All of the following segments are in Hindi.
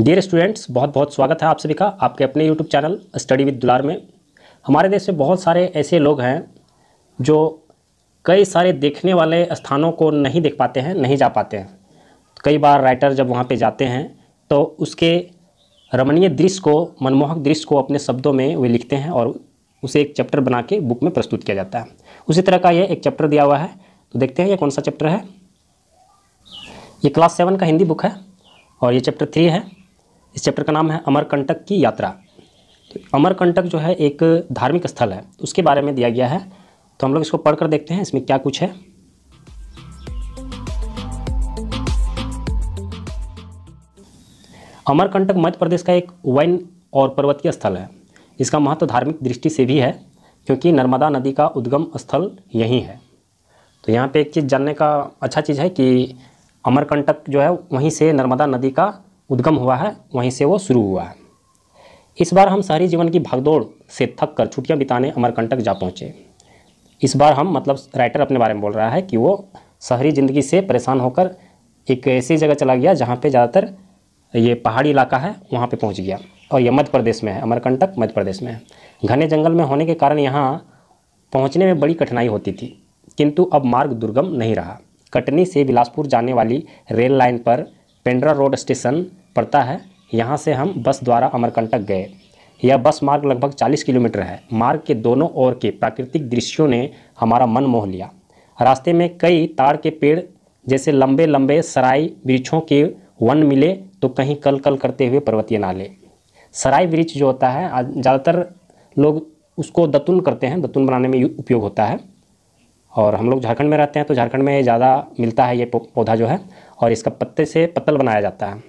डियर स्टूडेंट्स बहुत बहुत स्वागत है आप सभी का आपके अपने यूट्यूब चैनल स्टडी विद दुलार में हमारे देश में बहुत सारे ऐसे लोग हैं जो कई सारे देखने वाले स्थानों को नहीं देख पाते हैं नहीं जा पाते हैं कई बार राइटर जब वहाँ पे जाते हैं तो उसके रमणीय दृश्य को मनमोहक दृश्य को अपने शब्दों में वे लिखते हैं और उसे एक चैप्टर बना के बुक में प्रस्तुत किया जाता है उसी तरह का यह एक चैप्टर दिया हुआ है तो देखते हैं ये कौन सा चैप्टर है ये क्लास सेवन का हिंदी बुक है और ये चैप्टर थ्री है इस चैप्टर का नाम है अमरकंटक की यात्रा तो अमरकंटक जो है एक धार्मिक स्थल है उसके बारे में दिया गया है तो हम लोग इसको पढ़कर देखते हैं इसमें क्या कुछ है अमरकंटक मध्य प्रदेश का एक वन और पर्वतीय स्थल है इसका महत्व धार्मिक दृष्टि से भी है क्योंकि नर्मदा नदी का उद्गम स्थल यहीं है तो यहाँ पे एक चीज़ जानने का अच्छा चीज़ है कि अमरकंटक जो है वहीं से नर्मदा नदी का उद्गम हुआ है वहीं से वो शुरू हुआ है इस बार हम शहरी जीवन की भागदौड़ से थक कर छुट्टियाँ बिताने अमरकंटक जा पहुँचे इस बार हम मतलब राइटर अपने बारे में बोल रहा है कि वो शहरी ज़िंदगी से परेशान होकर एक ऐसी जगह चला गया जहाँ पे ज़्यादातर ये पहाड़ी इलाका है वहाँ पे पहुँच गया और ये मध्य प्रदेश में है अमरकंटक मध्य प्रदेश में है घने जंगल में होने के कारण यहाँ पहुँचने में बड़ी कठिनाई होती थी किंतु अब मार्ग दुर्गम नहीं रहा कटनी से बिलासपुर जाने वाली रेल लाइन पर पेंड्रा रोड स्टेशन पड़ता है यहाँ से हम बस द्वारा अमरकंटक गए यह बस मार्ग लगभग 40 किलोमीटर है मार्ग के दोनों ओर के प्राकृतिक दृश्यों ने हमारा मन मोह लिया रास्ते में कई ताड़ के पेड़ जैसे लंबे लंबे सराय वृक्षों के वन मिले तो कहीं कल कल करते हुए पर्वतीय नाले सराय वृक्ष जो होता है ज़्यादातर लोग उसको दतुन करते हैं दतुन बनाने में उपयोग होता है और हम लोग झारखंड में रहते हैं तो झारखंड में ज़्यादा मिलता है ये पौधा जो है और इसका पत्ते से पत्तल बनाया जाता है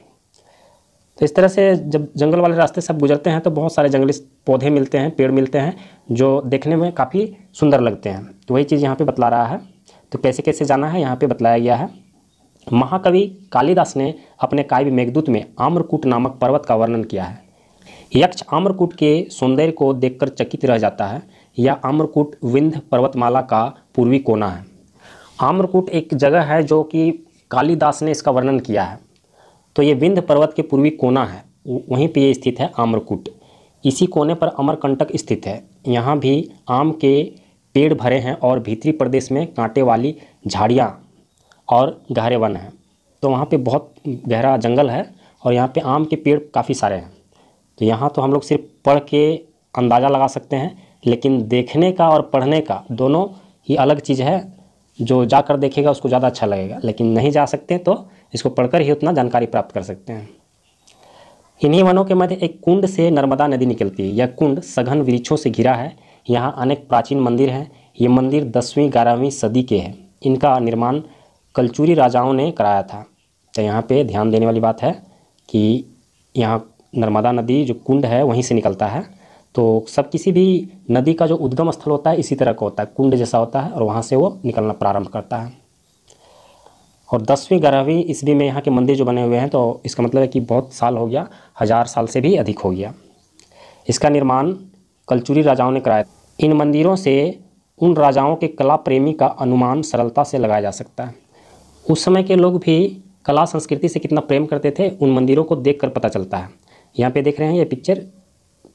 तो इस तरह से जब जंगल वाले रास्ते सब गुजरते हैं तो बहुत सारे जंगली पौधे मिलते हैं पेड़ मिलते हैं जो देखने में काफ़ी सुंदर लगते हैं तो वही चीज़ यहाँ पे बतला रहा है तो कैसे कैसे जाना है यहाँ पे बतलाया गया है महाकवि कालिदास ने अपने काव्य मेघदूत में आम्रकूट नामक पर्वत का वर्णन किया है यक्ष आम्रकूट के सौंदर्य को देखकर चकित रह जाता है यह आम्रकूट विंध पर्वतमाला का पूर्वी कोना है आम्रकूट एक जगह है जो कि कालीदास ने इसका वर्णन किया है तो ये विंध्य पर्वत के पूर्वी कोना है वहीं पर ये स्थित है आम्रकूट इसी कोने पर अमरकंटक स्थित है यहाँ भी आम के पेड़ भरे हैं और भीतरी प्रदेश में कांटे वाली झाड़ियाँ और गहरे वन हैं तो वहाँ पे बहुत गहरा जंगल है और यहाँ पे आम के पेड़ काफ़ी सारे हैं तो यहाँ तो हम लोग सिर्फ पढ़ के अंदाज़ा लगा सकते हैं लेकिन देखने का और पढ़ने का दोनों ही अलग चीज़ है जो जाकर देखेगा उसको ज़्यादा अच्छा लगेगा लेकिन नहीं जा सकते तो इसको पढ़कर ही उतना जानकारी प्राप्त कर सकते हैं इन्हीं वनों के मध्य एक कुंड से नर्मदा नदी निकलती है यह कुंड सघन वृक्षों से घिरा है यहाँ अनेक प्राचीन मंदिर हैं ये मंदिर दसवीं ग्यारहवीं सदी के हैं इनका निर्माण कलचूरी राजाओं ने कराया था तो यहाँ पे ध्यान देने वाली बात है कि यहाँ नर्मदा नदी जो कुंड है वहीं से निकलता है तो सब किसी भी नदी का जो उद्गम स्थल होता है इसी तरह का होता है कुंड जैसा होता है और वहाँ से वो निकलना प्रारंभ करता है और दसवीं ग्यारहवीं ईस्वी में यहाँ के मंदिर जो बने हुए हैं तो इसका मतलब है कि बहुत साल हो गया हज़ार साल से भी अधिक हो गया इसका निर्माण कलचुरी राजाओं ने कराया इन मंदिरों से उन राजाओं के कला प्रेमी का अनुमान सरलता से लगाया जा सकता है उस समय के लोग भी कला संस्कृति से कितना प्रेम करते थे उन मंदिरों को देखकर पता चलता है यहाँ पे देख रहे हैं ये पिक्चर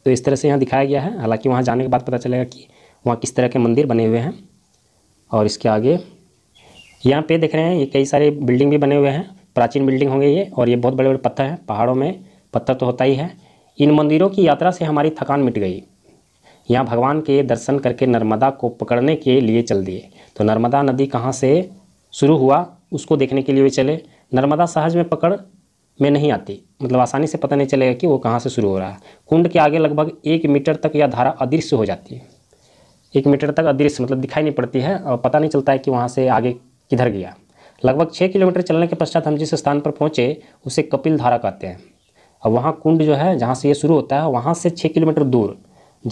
तो इस तरह से यहाँ दिखाया गया है हालांकि वहाँ जाने के बाद पता चलेगा कि वहाँ किस तरह के मंदिर बने हुए हैं और इसके आगे यहाँ पे देख रहे हैं ये कई सारे बिल्डिंग भी बने हुए हैं प्राचीन बिल्डिंग होंगे ये और ये बहुत बड़े बड़े पत्थर हैं पहाड़ों में पत्थर तो होता ही है इन मंदिरों की यात्रा से हमारी थकान मिट गई यहाँ भगवान के दर्शन करके नर्मदा को पकड़ने के लिए चल दिए तो नर्मदा नदी कहाँ से शुरू हुआ उसको देखने के लिए भी चले नर्मदा सहज में पकड़ में नहीं आती मतलब आसानी से पता नहीं चलेगा कि वो कहाँ से शुरू हो रहा है कुंड के आगे लगभग एक मीटर तक यह धारा अदृश्य हो जाती है एक मीटर तक अदृश्य मतलब दिखाई नहीं पड़ती है और पता नहीं चलता है कि वहाँ से आगे किधर गया लगभग छः किलोमीटर चलने के पश्चात हम जिस स्थान पर पहुँचे उसे कपिल धारा कहते हैं और वहाँ कुंड जो है जहाँ से ये शुरू होता है वहाँ से छः किलोमीटर दूर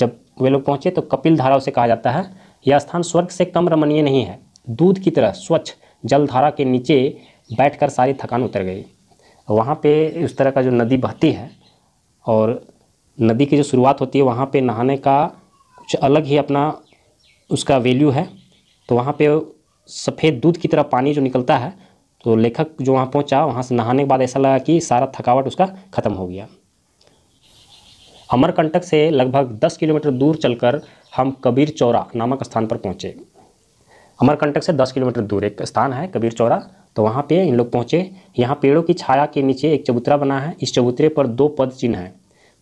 जब वे लोग पहुँचे तो कपिल धारा उसे कहा जाता है यह स्थान स्वर्ग से कम रमणीय नहीं है दूध की तरह स्वच्छ जलधारा के नीचे बैठकर सारी थकान उतर गई वहाँ पे उस तरह का जो नदी बहती है और नदी की जो शुरुआत होती है वहाँ पे नहाने का कुछ अलग ही अपना उसका वैल्यू है तो वहाँ पे सफ़ेद दूध की तरह पानी जो निकलता है तो लेखक जो वहाँ पहुँचा वहाँ से नहाने के बाद ऐसा लगा कि सारा थकावट उसका ख़त्म हो गया अमरकंटक से लगभग 10 किलोमीटर दूर चलकर हम कबीर चौरा नामक स्थान पर पहुँचे अमरकंटक से दस किलोमीटर दूर एक स्थान है कबीर चौरा तो वहाँ पे इन लोग पहुँचे यहाँ पेड़ों की छाया के नीचे एक चबूतरा बना है इस चबूतरे पर दो पद चिन्ह हैं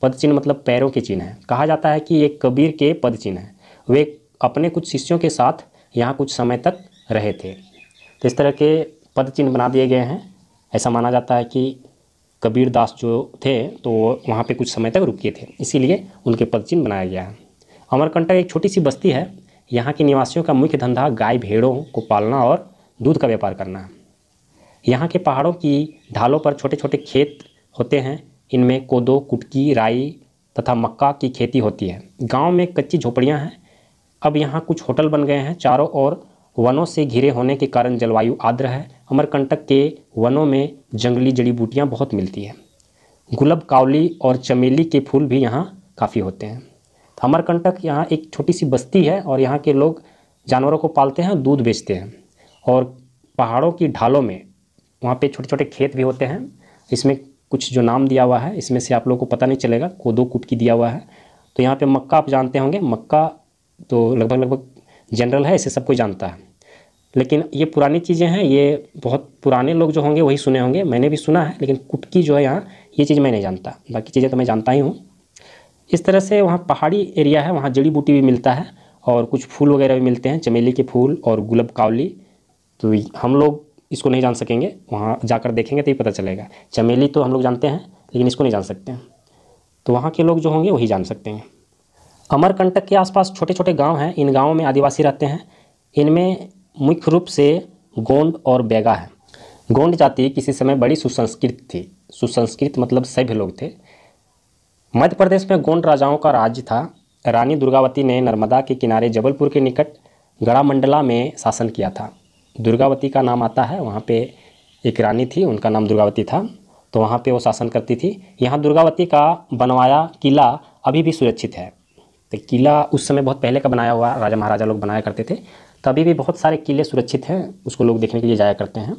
पद चिन्ह मतलब पैरों के चिन्ह हैं कहा जाता है कि ये कबीर के पद चिन्ह हैं वे अपने कुछ शिष्यों के साथ यहाँ कुछ समय तक रहे थे तो इस तरह के पद चिन्ह बना दिए गए हैं ऐसा माना जाता है कि कबीर दास जो थे तो वहाँ पर कुछ समय तक रुके थे इसीलिए उनके पद चिन्ह बनाया गया है अमरकंटक एक छोटी सी बस्ती है यहाँ के निवासियों का मुख्य धंधा गाय भेड़ों को पालना और दूध का व्यापार करना है यहाँ के पहाड़ों की ढालों पर छोटे छोटे खेत होते हैं इनमें कोदो कुटकी राई तथा मक्का की खेती होती है गांव में कच्ची झोपड़ियां हैं अब यहाँ कुछ होटल बन गए हैं चारों ओर वनों से घिरे होने के कारण जलवायु आर्द्र है अमरकंटक के वनों में जंगली जड़ी बूटियाँ बहुत मिलती हैं गुलब कावली और चमेली के फूल भी यहाँ काफ़ी होते हैं तो अमरकंटक यहाँ एक छोटी सी बस्ती है और यहाँ के लोग जानवरों को पालते हैं दूध बेचते हैं और पहाड़ों की ढालों में वहाँ पे छोटे छोटे खेत भी होते हैं इसमें कुछ जो नाम दिया हुआ है इसमें से आप लोगों को पता नहीं चलेगा कोदो कुटकी दिया हुआ है तो यहाँ पे मक्का आप जानते होंगे मक्का तो लगभग लगभग जनरल है इसे सब कोई जानता है लेकिन ये पुरानी चीज़ें हैं ये बहुत पुराने लोग जो होंगे वही सुने होंगे मैंने भी सुना है लेकिन कुटकी जो है यहाँ ये चीज़ मैं नहीं जानता बाकी चीज़ें तो मैं जानता ही हूँ इस तरह से वहाँ पहाड़ी एरिया है वहाँ जड़ी बूटी भी मिलता है और कुछ फूल वगैरह भी मिलते हैं चमेली के फूल और गुलाब कावली तो हम लोग इसको नहीं जान सकेंगे वहाँ जाकर देखेंगे तो ही पता चलेगा चमेली तो हम लोग जानते हैं लेकिन इसको नहीं जान सकते हैं तो वहाँ के लोग जो होंगे वही जान सकते हैं अमरकंटक के आसपास छोटे छोटे गाँव हैं इन गाँवों में आदिवासी रहते हैं इनमें मुख्य रूप से गोंड और बैगा है गोंड जाति किसी समय बड़ी सुसंस्कृत थी सुसंस्कृत मतलब सभ्य लोग थे मध्य प्रदेश में गोंड राजाओं का राज्य था रानी दुर्गावती ने नर्मदा के किनारे जबलपुर के निकट गढ़ामंडला में शासन किया था दुर्गावती का नाम आता है वहाँ पे एक रानी थी उनका नाम दुर्गावती था तो वहाँ पे वो शासन करती थी यहाँ दुर्गावती का बनवाया किला अभी भी सुरक्षित है तो किला उस समय बहुत पहले का बनाया हुआ राजा महाराजा लोग बनाया करते थे तो अभी भी बहुत सारे किले सुरक्षित हैं उसको लोग देखने के लिए जाया करते हैं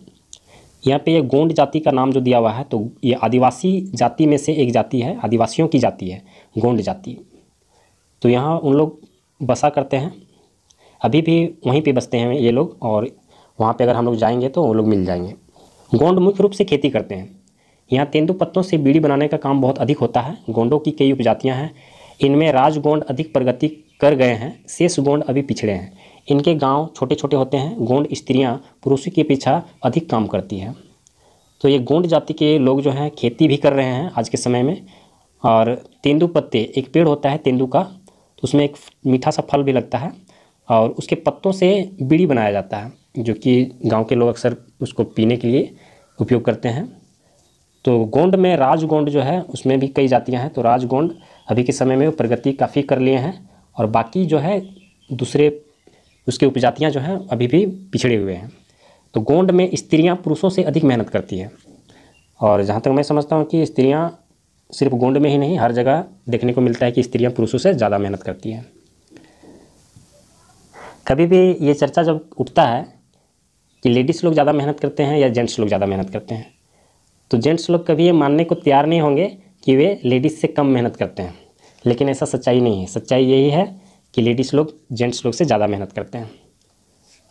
यहाँ पे ये गोंड जाति का नाम जो दिया हुआ है तो ये आदिवासी जाति में से एक जाति है आदिवासियों की जाति है गोंड जाति तो यहाँ उन लोग बसा करते हैं अभी भी वहीं पे बसते हैं ये लोग और वहाँ पे अगर हम लोग जाएंगे तो वो लोग मिल जाएंगे गोंड मुख्य रूप से खेती करते हैं यहाँ तेंदु पत्तों से बीड़ी बनाने का काम बहुत अधिक होता है गोंडों की कई उपजातियाँ हैं इनमें राजगोंड अधिक प्रगति कर गए हैं शेष गोंड अभी पिछड़े हैं इनके गांव छोटे छोटे होते हैं गोंड स्त्रियां पुरुषों के पीछा अधिक काम करती हैं तो ये गोंड जाति के लोग जो हैं खेती भी कर रहे हैं आज के समय में और तेंदू पत्ते एक पेड़ होता है तेंदू का तो उसमें एक मीठा सा फल भी लगता है और उसके पत्तों से बीड़ी बनाया जाता है जो कि गाँव के लोग अक्सर उसको पीने के लिए उपयोग करते हैं तो गोंड में राजगोंड जो है उसमें भी कई जातियाँ हैं तो राजगोंड अभी के समय में प्रगति काफ़ी कर लिए हैं और बाकी जो है दूसरे उसकी उपजातियाँ जो हैं अभी भी पिछड़े हुए हैं तो गोंड में स्त्रियाँ पुरुषों से अधिक मेहनत करती हैं और जहाँ तक मैं समझता हूँ कि स्त्रियाँ सिर्फ गोंड में ही नहीं हर जगह देखने को मिलता है कि स्त्रियाँ पुरुषों से ज़्यादा मेहनत करती हैं कभी भी ये चर्चा जब उठता है कि लेडीज़ लोग ज़्यादा मेहनत करते हैं या जेंट्स लोग ज़्यादा मेहनत करते हैं तो जेंट्स लोग कभी ये मानने को तैयार नहीं होंगे कि वे लेडीज़ से कम मेहनत करते हैं लेकिन ऐसा सच्चाई नहीं है सच्चाई यही है कि लेडीज़ लोग जेंट्स लोग से ज़्यादा मेहनत करते हैं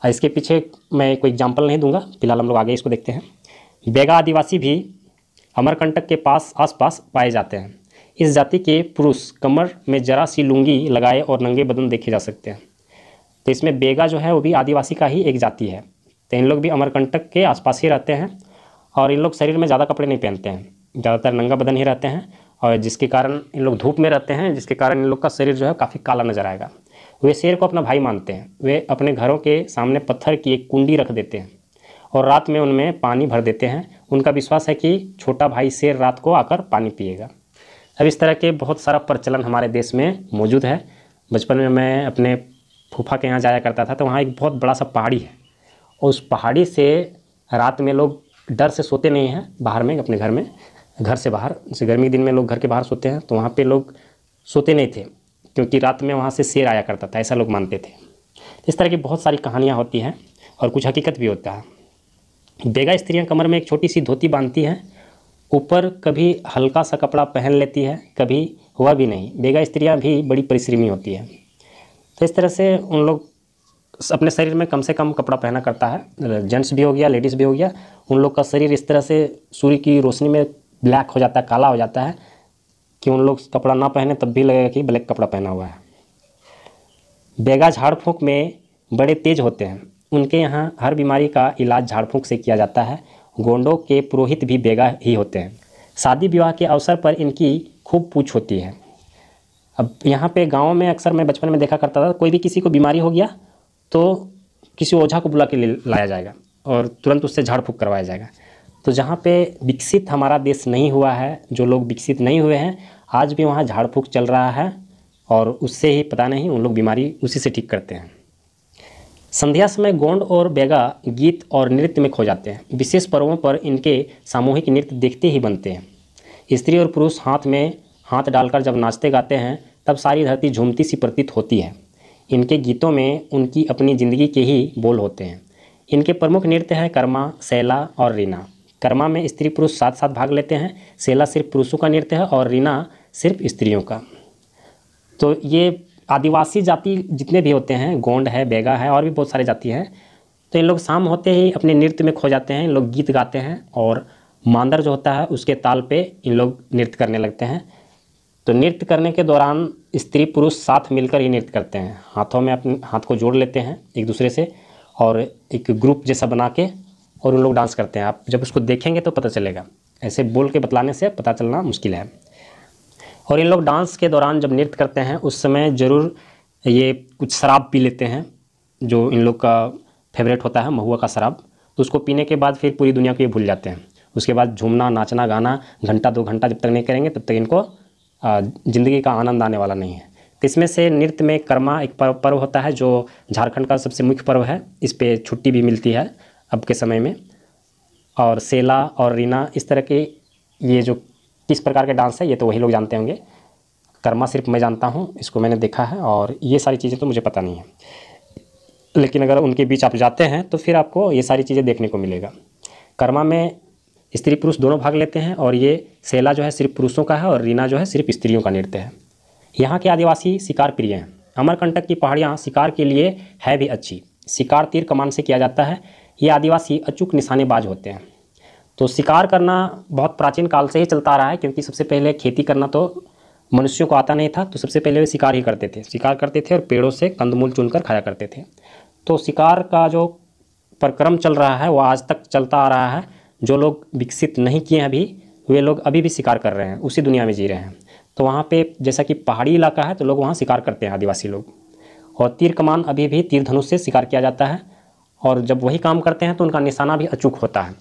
और इसके पीछे मैं कोई एग्जाम्पल नहीं दूंगा फिलहाल हम लोग आगे इसको देखते हैं बेगा आदिवासी भी अमरकंटक के पास आसपास पाए जाते हैं इस जाति के पुरुष कमर में जरा सी लुंगी लगाए और नंगे बदन देखे जा सकते हैं तो इसमें बेगा जो है वो भी आदिवासी का ही एक जाति है तो इन लोग भी अमरकंटक के आसपास ही रहते हैं और इन लोग शरीर में ज़्यादा कपड़े नहीं पहनते हैं ज़्यादातर नंगा बदन ही रहते हैं और जिसके कारण इन लोग धूप में रहते हैं जिसके कारण इन लोग का शरीर जो है काफ़ी काला नजर आएगा वे शेर को अपना भाई मानते हैं वे अपने घरों के सामने पत्थर की एक कुंडी रख देते हैं और रात में उनमें पानी भर देते हैं उनका विश्वास है कि छोटा भाई शेर रात को आकर पानी पिएगा अब इस तरह के बहुत सारा प्रचलन हमारे देश में मौजूद है बचपन में मैं अपने फूफा के यहाँ जाया करता था तो वहाँ एक बहुत बड़ा सा पहाड़ी है और उस पहाड़ी से रात में लोग डर से सोते नहीं हैं बाहर में अपने घर में घर से बाहर जैसे गर्मी के दिन में लोग घर के बाहर सोते हैं तो वहाँ पे लोग सोते नहीं थे क्योंकि रात में वहाँ से शेर आया करता था ऐसा लोग मानते थे इस तरह की बहुत सारी कहानियाँ होती हैं और कुछ हकीकत भी होता है बेगा स्त्रियाँ कमर में एक छोटी सी धोती बांधती हैं ऊपर कभी हल्का सा कपड़ा पहन लेती है कभी हुआ भी नहीं बेगा स्त्रियाँ भी बड़ी परिश्रमी होती हैं तो इस तरह से उन लोग अपने शरीर में कम से कम कपड़ा पहना करता है जेंट्स भी हो गया लेडीज़ भी हो गया उन लोग का शरीर इस तरह से सूर्य की रोशनी में ब्लैक हो जाता है काला हो जाता है कि उन लोग कपड़ा ना पहने तब भी लगेगा कि ब्लैक कपड़ा पहना हुआ है बेगा झाड़ फूँक में बड़े तेज होते हैं उनके यहाँ हर बीमारी का इलाज झाड़ फूँक से किया जाता है गोंडों के पुरोहित भी बेगा ही होते हैं शादी विवाह के अवसर पर इनकी खूब पूछ होती है अब यहाँ पे गाँव में अक्सर मैं बचपन में देखा करता था कोई भी किसी को बीमारी हो गया तो किसी ओझा को बुला के लाया जाएगा और तुरंत उससे झाड़ फूँक करवाया जाएगा तो जहाँ पे विकसित हमारा देश नहीं हुआ है जो लोग विकसित नहीं हुए हैं आज भी वहाँ झाड़ फूक चल रहा है और उससे ही पता नहीं उन लोग बीमारी उसी से ठीक करते हैं संध्या समय गोंड और बेगा गीत और नृत्य में खो जाते हैं विशेष पर्वों पर इनके सामूहिक नृत्य देखते ही बनते हैं स्त्री और पुरुष हाथ में हाथ डालकर जब नाचते गाते हैं तब सारी धरती झूमती सी प्रतीत होती है इनके गीतों में उनकी अपनी ज़िंदगी के ही बोल होते हैं इनके प्रमुख नृत्य हैं कर्मा सैला और रीना कर्मा में स्त्री पुरुष साथ साथ भाग लेते हैं सेला सिर्फ पुरुषों का नृत्य है और रीना सिर्फ स्त्रियों का तो ये आदिवासी जाति जितने भी होते हैं गोंड है बेगा है और भी बहुत सारी जाति हैं तो इन लोग शाम होते ही अपने नृत्य में खो जाते हैं इन लोग गीत गाते हैं और मांदर जो होता है उसके ताल पे इन लोग नृत्य करने लगते हैं तो नृत्य करने के दौरान स्त्री पुरुष साथ मिलकर ही नृत्य करते हैं हाथों में अपने हाथ को जोड़ लेते हैं एक दूसरे से और एक ग्रुप जैसा बना के और उन लोग डांस करते हैं आप जब उसको देखेंगे तो पता चलेगा ऐसे बोल के बतलाने से पता चलना मुश्किल है और इन लोग डांस के दौरान जब नृत्य करते हैं उस समय ज़रूर ये कुछ शराब पी लेते हैं जो इन लोग का फेवरेट होता है महुआ का शराब तो उसको पीने के बाद फिर पूरी दुनिया को ये भूल जाते हैं उसके बाद झूमना नाचना गाना घंटा दो घंटा जब तक नहीं करेंगे तब तक इनको ज़िंदगी का आनंद आने वाला नहीं है तो इसमें से नृत्य में कर्मा एक पर्व होता है जो झारखंड का सबसे मुख्य पर्व है इस पर छुट्टी भी मिलती है अब के समय में और सेला और रीना इस तरह के ये जो किस प्रकार के डांस है ये तो वही लोग जानते होंगे कर्मा सिर्फ मैं जानता हूँ इसको मैंने देखा है और ये सारी चीज़ें तो मुझे पता नहीं है लेकिन अगर उनके बीच आप जाते हैं तो फिर आपको ये सारी चीज़ें देखने को मिलेगा कर्मा में स्त्री पुरुष दोनों भाग लेते हैं और ये सेला जो है सिर्फ पुरुषों का है और रीना जो है सिर्फ स्त्रियों का नृत्य है यहाँ के आदिवासी शिकार प्रिय हैं अमरकंटक की पहाड़ियाँ शिकार के लिए है भी अच्छी शिकार तीर कमान से किया जाता है ये आदिवासी अचूक निशानेबाज होते हैं तो शिकार करना बहुत प्राचीन काल से ही चलता आ रहा है क्योंकि सबसे पहले खेती करना तो मनुष्यों को आता नहीं था तो सबसे पहले वे शिकार ही करते थे शिकार करते थे और पेड़ों से कंदमूल चुनकर खाया करते थे तो शिकार का जो प्रक्रम चल रहा है वो आज तक चलता आ रहा है जो लोग विकसित नहीं किए हैं अभी वे लोग अभी भी शिकार कर रहे हैं उसी दुनिया में जी रहे हैं तो वहाँ पे जैसा कि पहाड़ी इलाका है तो लोग वहाँ शिकार करते हैं आदिवासी लोग और तीर कमान अभी भी तीर धनुष से शिकार किया जाता है और जब वही काम करते हैं तो उनका निशाना भी अचूक होता है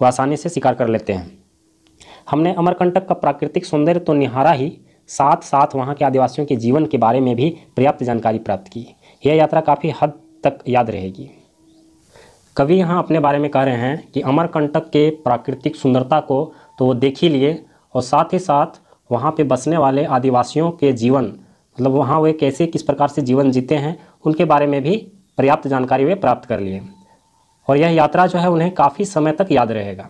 वो आसानी से शिकार कर लेते हैं हमने अमरकंटक का प्राकृतिक सौंदर्य तो निहारा ही साथ साथ वहाँ के आदिवासियों के जीवन के बारे में भी पर्याप्त जानकारी प्राप्त की यह यात्रा काफ़ी हद तक याद रहेगी कवि यहाँ अपने बारे में कह रहे हैं कि अमरकंटक के प्राकृतिक सुंदरता को तो वो देख ही लिए और साथ ही साथ वहाँ पे बसने वाले आदिवासियों के जीवन मतलब वहाँ वे कैसे किस प्रकार से जीवन जीते हैं उनके बारे में भी पर्याप्त जानकारी वे प्राप्त कर लिए और यह यात्रा जो है उन्हें काफ़ी समय तक याद रहेगा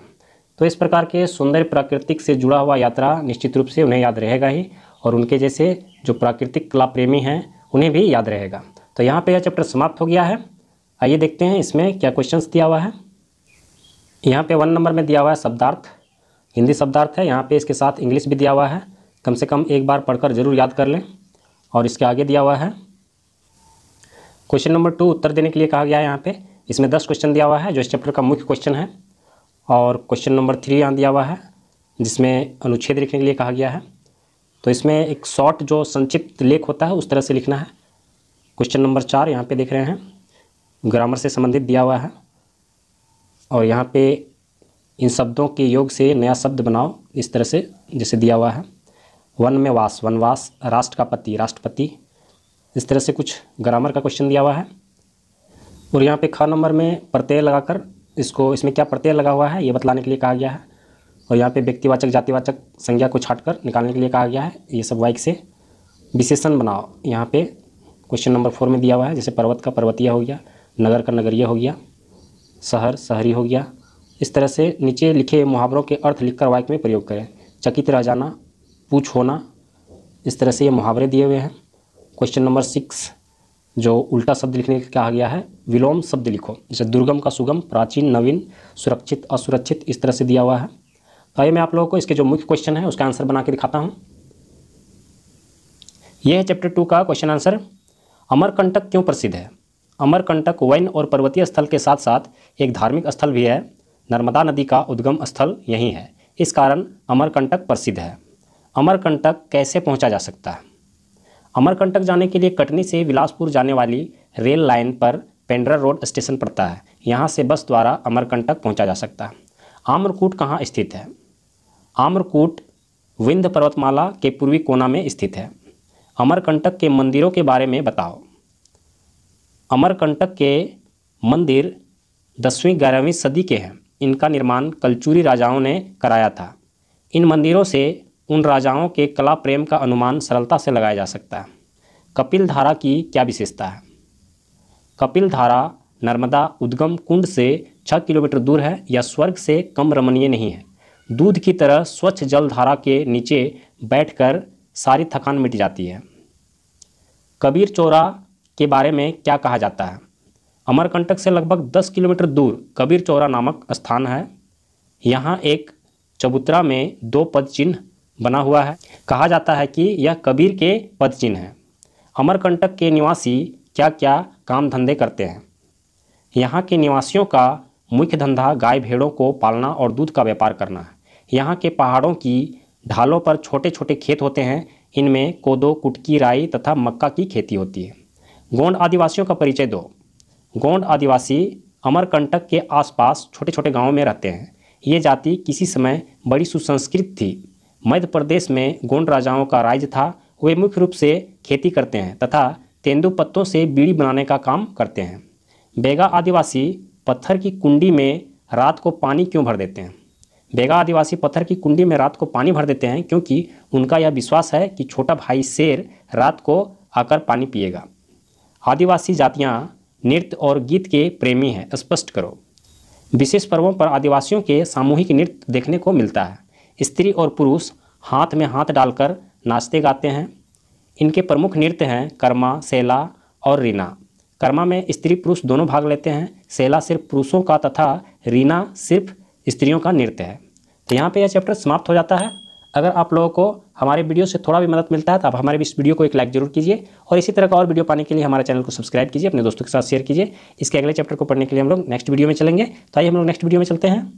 तो इस प्रकार के सुंदर प्राकृतिक से जुड़ा हुआ यात्रा निश्चित रूप से उन्हें याद रहेगा ही और उनके जैसे जो प्राकृतिक कला प्रेमी हैं उन्हें भी याद रहेगा तो यहाँ पे यह चैप्टर समाप्त हो गया है आइए देखते हैं इसमें क्या क्वेश्चंस दिया हुआ है यहाँ पे वन नंबर में दिया हुआ है शब्दार्थ हिंदी शब्दार्थ है यहाँ पे इसके साथ इंग्लिश भी दिया हुआ है कम से कम एक बार पढ़कर ज़रूर याद कर लें और इसके आगे दिया हुआ है क्वेश्चन नंबर टू उत्तर देने के लिए कहा गया है यहाँ पे इसमें दस क्वेश्चन दिया हुआ है जो इस चैप्टर का मुख्य क्वेश्चन है और क्वेश्चन नंबर थ्री यहाँ दिया हुआ है जिसमें अनुच्छेद लिखने के लिए कहा गया है तो इसमें एक शॉर्ट जो संक्षिप्त लेख होता है उस तरह से लिखना है क्वेश्चन नंबर चार यहाँ पे देख रहे हैं ग्रामर से संबंधित दिया हुआ है और यहाँ पे इन शब्दों के योग से नया शब्द बनाओ इस तरह से जैसे दिया हुआ है वन में वास वनवास राष्ट्र का पति राष्ट्रपति इस तरह से कुछ ग्रामर का क्वेश्चन दिया हुआ है और यहाँ पे ख नंबर में प्रत्यय लगाकर इसको इसमें क्या प्रत्यय लगा हुआ है ये बतलाने के लिए कहा गया है और यहाँ पे व्यक्तिवाचक जातिवाचक संज्ञा को छाट कर निकालने के लिए कहा गया है ये सब वाइक से विशेषण बनाओ यहाँ पे क्वेश्चन नंबर फोर में दिया हुआ है जैसे पर्वत का पर्वतीय हो गया नगर का नगरीय हो गया शहर शहरी हो गया इस तरह से नीचे लिखे मुहावरों के अर्थ लिखकर वाक्य में प्रयोग करें चकित रह जाना पूछ होना इस तरह से ये मुहावरे दिए हुए हैं क्वेश्चन नंबर सिक्स जो उल्टा शब्द लिखने का कहा गया है विलोम शब्द लिखो जैसे दुर्गम का सुगम प्राचीन नवीन सुरक्षित असुरक्षित इस तरह से दिया हुआ है तो आइए मैं आप लोगों को इसके जो मुख्य क्वेश्चन है उसका आंसर बना के दिखाता हूँ यह है चैप्टर टू का क्वेश्चन आंसर अमरकंटक क्यों प्रसिद्ध है अमरकंटक वैन और पर्वतीय स्थल के साथ साथ एक धार्मिक स्थल भी है नर्मदा नदी का उद्गम स्थल यही है इस कारण अमरकंटक प्रसिद्ध है अमरकंटक कैसे पहुंचा जा सकता है अमरकंटक जाने के लिए कटनी से बिलासपुर जाने वाली रेल लाइन पर पेंड्रा रोड स्टेशन पड़ता है यहाँ से बस द्वारा अमरकंटक पहुँचा जा सकता है आम्रकूट कहाँ स्थित है आम्रकूट विंध पर्वतमाला के पूर्वी कोना में स्थित है अमरकंटक के मंदिरों के बारे में बताओ अमरकंटक के मंदिर दसवीं ग्यारहवीं सदी के हैं इनका निर्माण कलचूरी राजाओं ने कराया था इन मंदिरों से उन राजाओं के कला प्रेम का अनुमान सरलता से लगाया जा सकता है कपिल धारा की क्या विशेषता है कपिल धारा नर्मदा उद्गम कुंड से छः किलोमीटर दूर है या स्वर्ग से कम रमणीय नहीं है दूध की तरह स्वच्छ जल धारा के नीचे बैठकर सारी थकान मिट जाती है कबीर चौरा के बारे में क्या कहा जाता है अमरकंटक से लगभग 10 किलोमीटर दूर कबीर चौरा नामक स्थान है यहाँ एक चबूतरा में दो पद चिन्ह बना हुआ है कहा जाता है कि यह कबीर के पद चिन्ह है अमरकंटक के निवासी क्या क्या काम धंधे करते हैं यहाँ के निवासियों का मुख्य धंधा गाय भेड़ों को पालना और दूध का व्यापार करना है यहाँ के पहाड़ों की ढालों पर छोटे छोटे खेत होते हैं इनमें कोदो कुटकी राई तथा मक्का की खेती होती है गोंड आदिवासियों का परिचय दो गोंड आदिवासी अमरकंटक के आसपास छोटे छोटे गाँव में रहते हैं ये जाति किसी समय बड़ी सुसंस्कृत थी मध्य प्रदेश में गोंड राजाओं का राज्य था वे मुख्य रूप से खेती करते हैं तथा तेंदु पत्तों से बीड़ी बनाने का काम करते हैं बेगा आदिवासी पत्थर की कुंडी में रात को पानी क्यों भर देते हैं बेगा आदिवासी पत्थर की कुंडी में रात को पानी भर देते हैं क्योंकि उनका यह विश्वास है कि छोटा भाई शेर रात को आकर पानी पिएगा आदिवासी जातियाँ नृत्य और गीत के प्रेमी हैं स्पष्ट करो विशेष पर्वों पर आदिवासियों के सामूहिक नृत्य देखने को मिलता है स्त्री और पुरुष हाथ में हाथ डालकर नाचते गाते हैं इनके प्रमुख नृत्य हैं कर्मा सेला और रीना कर्मा में स्त्री पुरुष दोनों भाग लेते हैं सेला सिर्फ पुरुषों का तथा रीना सिर्फ स्त्रियों का नृत्य है तो यहाँ पे यह चैप्टर समाप्त हो जाता है अगर आप लोगों को हमारे वीडियो से थोड़ा भी मदद मिलता है तो आप हमारे इस वीडियो को एक लाइक जरूर कीजिए और इसी तरह का और वीडियो पाने के लिए हमारे चैनल को सब्सक्राइब कीजिए अपने दोस्तों के साथ शेयर कीजिए इसके अगले चैप्टर को पढ़ने के लिए हम लोग नेक्स्ट वीडियो में चलेंगे तो आइए हम लोग नेक्स्ट वीडियो में चलते हैं